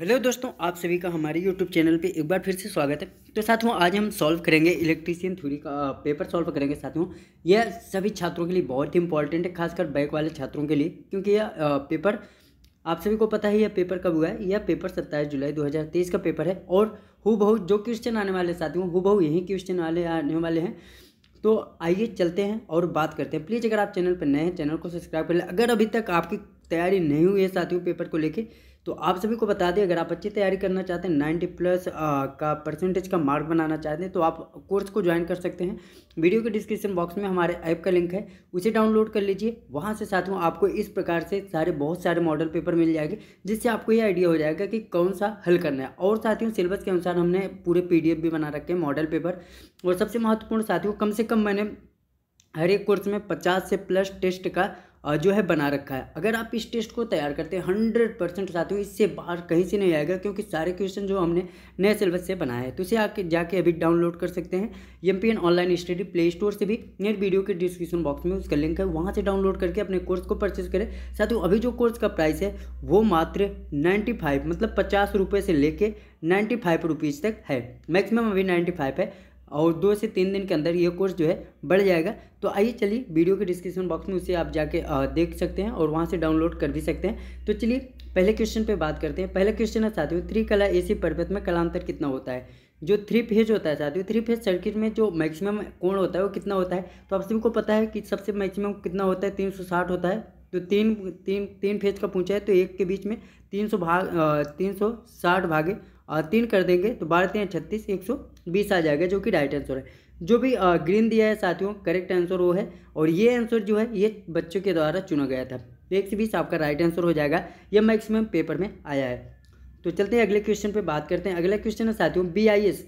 Hello दोस्तों आप सभी का हमारे यूट्यूब चैनल पे एक बार फिर से स्वागत है तो साथियों आज हम सॉल्व करेंगे इलेक्ट्रीशियन थ्योरी का पेपर सॉल्व करेंगे साथियों यह सभी छात्रों के लिए बहुत ही इंपॉर्टेंट है खासकर बैक वाले छात्रों के लिए क्योंकि यह पेपर आप सभी को पता है यह पेपर कब हुआ है यह पेपर सत्ताईस जुलाई दो का पेपर है और हु जो क्वेश्चन आने वाले साथियों हु यही क्वेश्चन वाले आने वाले हैं तो आइए चलते हैं और बात करते हैं प्लीज़ अगर आप चैनल पर नए हैं चैनल को सब्सक्राइब कर लें अगर अभी तक आपकी तैयारी नहीं हुई है साथियों पेपर को लेकर तो आप सभी को बता दें अगर आप अच्छी तैयारी करना चाहते हैं नाइन्टी प्लस आ, का परसेंटेज का मार्क बनाना चाहते हैं तो आप कोर्स को ज्वाइन कर सकते हैं वीडियो के डिस्क्रिप्शन बॉक्स में हमारे ऐप का लिंक है उसे डाउनलोड कर लीजिए वहाँ से साथियों आपको इस प्रकार से सारे बहुत सारे मॉडल पेपर मिल जाएंगे जिससे आपको ये आइडिया हो जाएगा कि कौन सा हल करना है और साथियों सिलेबस के अनुसार हमने पूरे पी भी बना रखे हैं मॉडल पेपर और सबसे महत्वपूर्ण साथियों कम से कम मैंने हर एक कोर्स में पचास से प्लस टेस्ट का जो है बना रखा है अगर आप इस टेस्ट को तैयार करते हैं हंड्रेड परसेंट साथियों इससे बाहर कहीं से नहीं आएगा क्योंकि सारे क्वेश्चन जो हमने नए सिलेबस से बनाया है तो इसे आके जाके अभी डाउनलोड कर सकते हैं M P N online study play store से भी नेट वीडियो के डिस्क्रिप्शन बॉक्स में उसका लिंक है वहाँ से डाउनलोड करके अपने कोर्स को परचेज करें साथियों अभी जो कोर्स का प्राइस है वो मात्र नाइन्टी फाइव मतलब पचास रुपये से लेके नाइन्टी फाइव रुपीज़ तक है मैक्सिमम अभी नाइन्टी फाइव है और दो से तीन दिन के अंदर ये कोर्स जो है बढ़ जाएगा तो आइए चलिए वीडियो के डिस्क्रिप्शन बॉक्स में उसे आप जाके देख सकते हैं और वहाँ से डाउनलोड कर भी सकते हैं तो चलिए पहले क्वेश्चन पे बात करते हैं पहला क्वेश्चन है साथियों थ्री कला एसी पर्वत में कलांतर कितना होता है जो थ्री फेज होता है साथियों थ्री फेज सर्किट में जो मैक्सिमम कोण होता है वो कितना होता है तो आप सभी को पता है कि सबसे मैक्सिमम कितना होता है तीन सौ साठ होता है तो तीन तीन तीन फेज का पूछा है तो एक के बीच में तीन सौ भाग तीन सौ साठ भागे तीन कर देंगे तो बारह तीन छत्तीस एक सौ बीस आ जाएगा जो कि राइट आंसर है जो भी ग्रीन दिया है साथियों करेक्ट आंसर वो है और ये आंसर जो है ये बच्चों के द्वारा चुना गया था एक से बीस आपका राइट आंसर हो जाएगा ये मैक्सिमम पेपर में आया है तो चलते हैं अगले क्वेश्चन पे बात करते हैं अगला क्वेश्चन है साथियों बी आई एस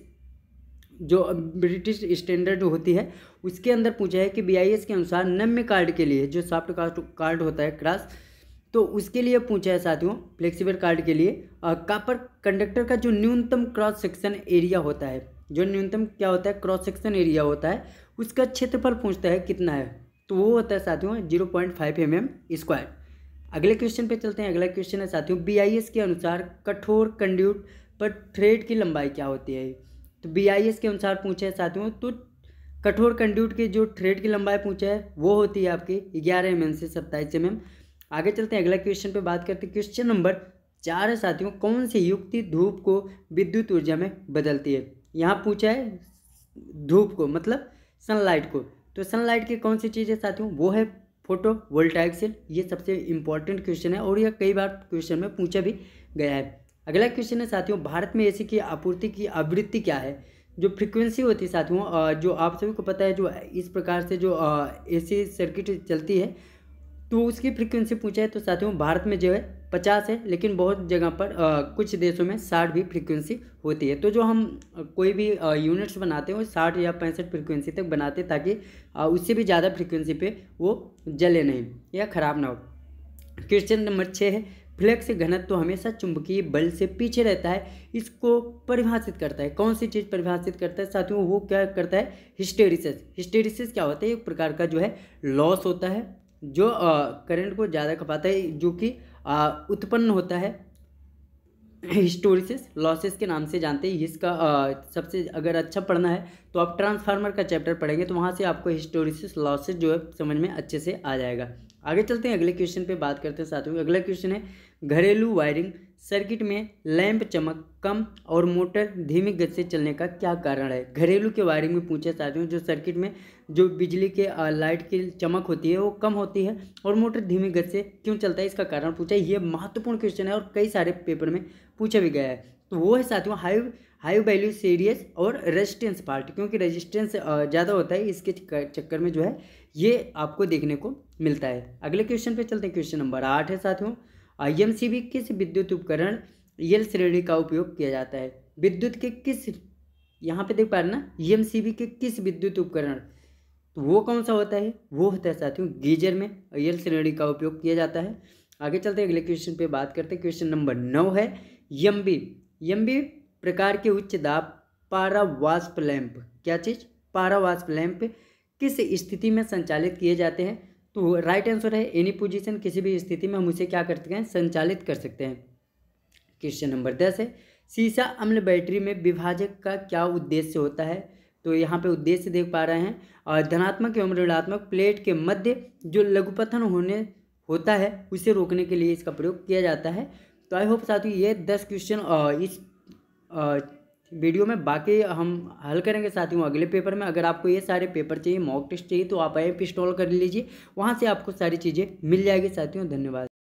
जो ब्रिटिश स्टैंडर्ड होती है उसके अंदर पूछा है कि बी आई एस के अनुसार नम्य कार्ड के लिए जो सॉफ्ट कार्ड होता है क्रास तो उसके लिए पूछा है साथियों फ्लेक्सीबल कार्ड के लिए कापर कंडक्टर का जो न्यूनतम क्रॉस सेक्शन एरिया होता है जो न्यूनतम क्या होता है क्रॉस सेक्शन एरिया होता है उसका क्षेत्रफल पूछता है कितना है तो वो होता है साथियों zero point five M M square अगले क्वेश्चन पे चलते हैं अगला क्वेश्चन है साथियों बी आई एस के अनुसार कठोर कंड्यूट पर थ्रेड की लंबाई क्या होती है तो बी आई एस के अनुसार पूछा है साथियों तो कठोर कंड्यूट के जो थ्रेड की लंबाई पूछा है वो होती है आपकी ग्यारह एम mm एम से सत्ताईस एम mm. एम आगे चलते हैं अगला क्वेश्चन पे बात करते हैं क्वेश्चन नंबर चार है साथियों कौन सी युक्ति धूप को विद्युत ऊर्जा में बदलती है यहाँ पूछा है धूप को मतलब सनलाइट को तो सनलाइट की कौन सी चीज़ है साथियों वो है फोटो वोल्टाइक सेल ये सबसे इंपॉर्टेंट क्वेश्चन है और यह कई बार क्वेश्चन में पूछा भी गया है अगला क्वेश्चन है साथियों भारत में एसी की आपूर्ति की आवृत्ति क्या है जो फ्रीक्वेंसी होती है साथियों जो आप सभी को पता है जो इस प्रकार से जो एसी सर्किट चलती है तो उसकी फ्रीक्वेंसी पूछा है तो साथियों भारत में जो है पचास है लेकिन बहुत जगह पर आ, कुछ देशों में साठ भी फ्रीक्वेंसी होती है तो जो हम कोई भी यूनिट्स बनाते हैं वो साठ या पैंसठ फ्रीक्वेंसी तक बनाते हैं ताकि आ, उससे भी ज़्यादा फ्रीक्वेंसी पे वो जले नहीं या ख़राब ना हो क्वेश्चन नंबर छः है फ्लैक्स घनत्व तो हमेशा चुंबकीय बल से पीछे रहता है इसको परिभाषित करता है कौन सी चीज़ परिभाषित करता है साथियों वो क्या करता है हिस्टेरिसिस हिस्टेरिसिस क्या होता है एक प्रकार का जो है लॉस होता है जो करंट को ज़्यादा खपाता है जो कि उत्पन्न होता है हिस्टोरिसिस लॉसेस के नाम से जानते हैं इसका सबसे अगर अच्छा पढ़ना है तो आप ट्रांसफार्मर का चैप्टर पढ़ेंगे तो वहाँ से आपको हिस्टोरिसिस लॉसेस जो है समझ में अच्छे से आ जाएगा आगे चलते हैं अगले क्वेश्चन पे बात करते हैं साथियों अगला क्वेश्चन है घरेलू वायरिंग सर्किट में लैंप चमक कम और मोटर धीमी गति से चलने का क्या कारण है घरेलू के वायरिंग में पूछे साथियों जो सर्किट में जो बिजली के लाइट की चमक होती है वो कम होती है और मोटर धीमी गति से क्यों चलता है इसका कारण पूछा ये महत्वपूर्ण क्वेश्चन है और कई सारे पेपर में पूछा भी गया है तो वो है साथियों हाई हाई वैल्यू सीरियस और रेजिस्टेंस पार्ट क्योंकि रेजिस्टेंस ज़्यादा होता है इसके चक्कर में जो है ये आपको देखने को मिलता है अगले क्वेश्चन पे चलते हैं क्वेश्चन नंबर आठ है साथियों आई एम सी बी किस विद्युत उपकरण यल श्रेणी का उपयोग किया जाता है विद्युत के किस यहाँ पे देख पा रहे ना ई एम सी बी के किस विद्युत उपकरण तो वो कौन सा होता है वो होता है साथियों गीजर में यल श्रेणी का उपयोग किया जाता है आगे चलते हैं अगले क्वेश्चन पे बात करते हैं क्वेश्चन नंबर नौ है यम बी यम बी प्रकार के उच्च दाब पारावाष्प लैंप क्या चीज़ पारावाष्प लैंप किस स्थिति में संचालित किए जाते हैं तो राइट आंसर है एनी पोजीशन किसी भी स्थिति में हम उसे क्या कर सकते हैं संचालित कर सकते हैं क्वेश्चन नंबर दस है सीसा अम्ल बैटरी में विभाजक का क्या उद्देश्य होता है तो यहाँ पे उद्देश्य देख पा रहे हैं और धनात्मक एवं ऋणात्मक प्लेट के मध्य जो लघुपथन होने होता है उसे रोकने के लिए इसका प्रयोग किया जाता है तो आई होप साथ ये दस क्वेश्चन इस वीडियो में बाकी हम हल करेंगे साथियों अगले पेपर में अगर आपको ये सारे पेपर चाहिए मॉक टेस्ट चाहिए तो आप ऐप इंस्टॉल कर लीजिए वहाँ से आपको सारी चीज़ें मिल जाएगी साथियों धन्यवाद